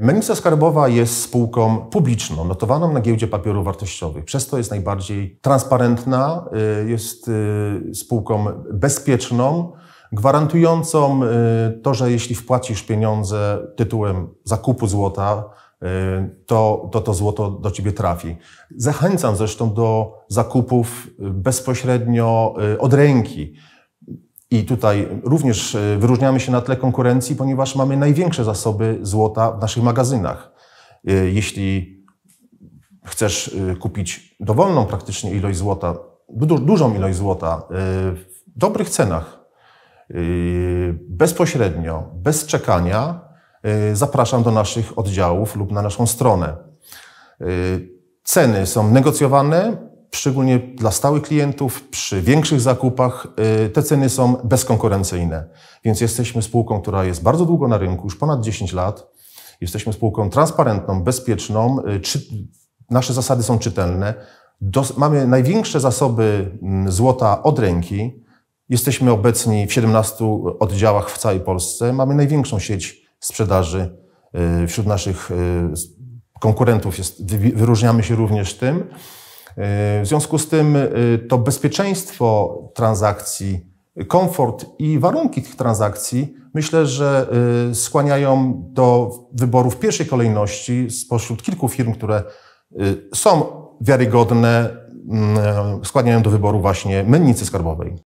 Menisa Skarbowa jest spółką publiczną, notowaną na giełdzie papierów wartościowych. Przez to jest najbardziej transparentna, y, jest y, spółką bezpieczną, gwarantującą y, to, że jeśli wpłacisz pieniądze tytułem zakupu złota, to, to to złoto do ciebie trafi. Zachęcam zresztą do zakupów bezpośrednio od ręki i tutaj również e, wyróżniamy się na tle konkurencji, ponieważ mamy największe zasoby złota w naszych magazynach. E, jeśli chcesz e, kupić dowolną praktycznie ilość złota, du dużą ilość złota w dobrych cenach, bezpośrednio, bez czekania, zapraszam do naszych oddziałów lub na naszą stronę. Ceny są negocjowane, szczególnie dla stałych klientów, przy większych zakupach, y, te ceny są bezkonkurencyjne. Więc jesteśmy spółką, która jest bardzo długo na rynku, już ponad 10 lat. Jesteśmy spółką transparentną, bezpieczną. Y, czy, nasze zasady są czytelne. Dos mamy największe zasoby mm, złota od ręki. Jesteśmy obecni w 17 oddziałach w całej Polsce. Mamy największą sieć sprzedaży y, wśród naszych konkurentów. Jest, wyróżniamy się również tym. W związku z tym y, to bezpieczeństwo transakcji, komfort i warunki tych transakcji myślę, że y, skłaniają do wyboru w pierwszej kolejności spośród kilku firm, które y, są wiarygodne, mm, e, skłaniają do wyboru właśnie mennicy skarbowej.